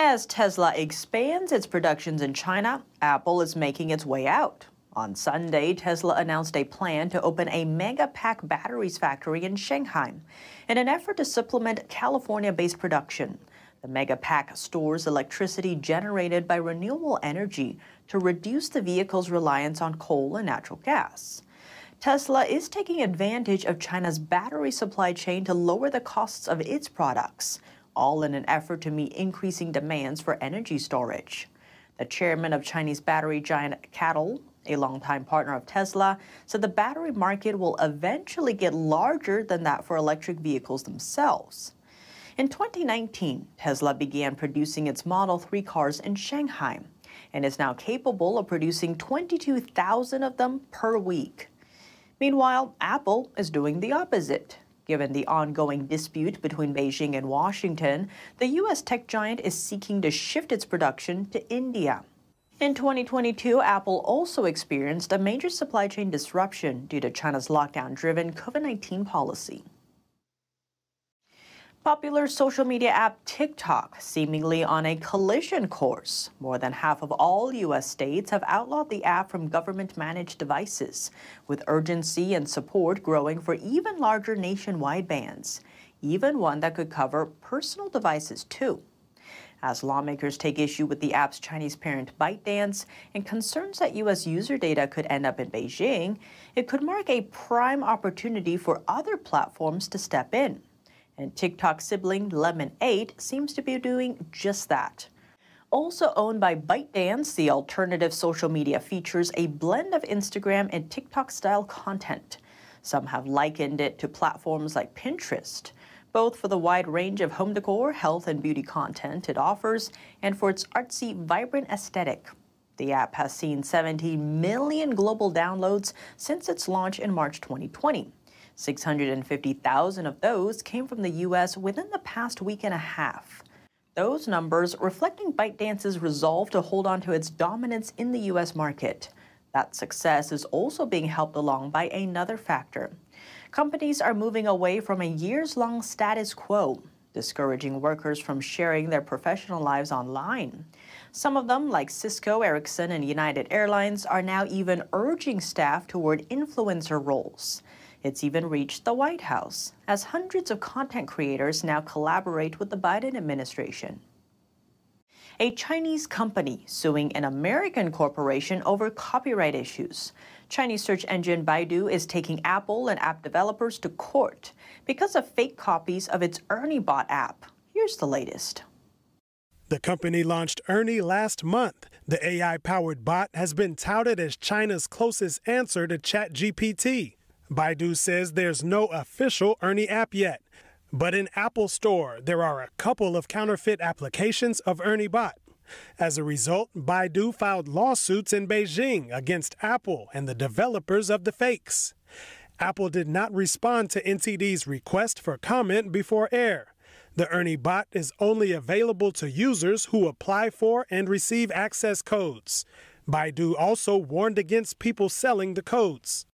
As Tesla expands its productions in China, Apple is making its way out. On Sunday, Tesla announced a plan to open a Megapack batteries factory in Shanghai in an effort to supplement California based production. The Megapack stores electricity generated by renewable energy to reduce the vehicle's reliance on coal and natural gas. Tesla is taking advantage of China's battery supply chain to lower the costs of its products, all in an effort to meet increasing demands for energy storage. The chairman of Chinese battery giant Cattle, a longtime partner of Tesla, said the battery market will eventually get larger than that for electric vehicles themselves. In 2019, Tesla began producing its Model 3 cars in Shanghai and is now capable of producing 22,000 of them per week. Meanwhile, Apple is doing the opposite. Given the ongoing dispute between Beijing and Washington, the U.S. tech giant is seeking to shift its production to India. In 2022, Apple also experienced a major supply chain disruption due to China's lockdown driven COVID 19 policy popular social media app TikTok seemingly on a collision course. More than half of all U.S. states have outlawed the app from government managed devices, with urgency and support growing for even larger nationwide bans, even one that could cover personal devices too. As lawmakers take issue with the app's Chinese parent ByteDance and concerns that U.S. user data could end up in Beijing, it could mark a prime opportunity for other platforms to step in. And TikTok sibling Lemon8 seems to be doing just that. Also owned by ByteDance, the alternative social media features a blend of Instagram and TikTok style content. Some have likened it to platforms like Pinterest, both for the wide range of home decor, health, and beauty content it offers, and for its artsy, vibrant aesthetic. The app has seen 17 million global downloads since its launch in March 2020. 650,000 of those came from the U.S. within the past week and a half. Those numbers reflecting ByteDance's resolve to hold on to its dominance in the U.S. market. That success is also being helped along by another factor. Companies are moving away from a years long status quo, discouraging workers from sharing their professional lives online. Some of them, like Cisco, Ericsson, and United Airlines, are now even urging staff toward influencer roles. It's even reached the White House, as hundreds of content creators now collaborate with the Biden administration. A Chinese company suing an American corporation over copyright issues. Chinese search engine Baidu is taking Apple and app developers to court because of fake copies of its ErnieBot app. Here's the latest. The company launched Ernie last month. The AI powered bot has been touted as China's closest answer to ChatGPT. Baidu says there's no official Ernie app yet, but in Apple Store, there are a couple of counterfeit applications of Ernie Bot. As a result, Baidu filed lawsuits in Beijing against Apple and the developers of the fakes. Apple did not respond to NTD's request for comment before air. The Ernie bot is only available to users who apply for and receive access codes. Baidu also warned against people selling the codes.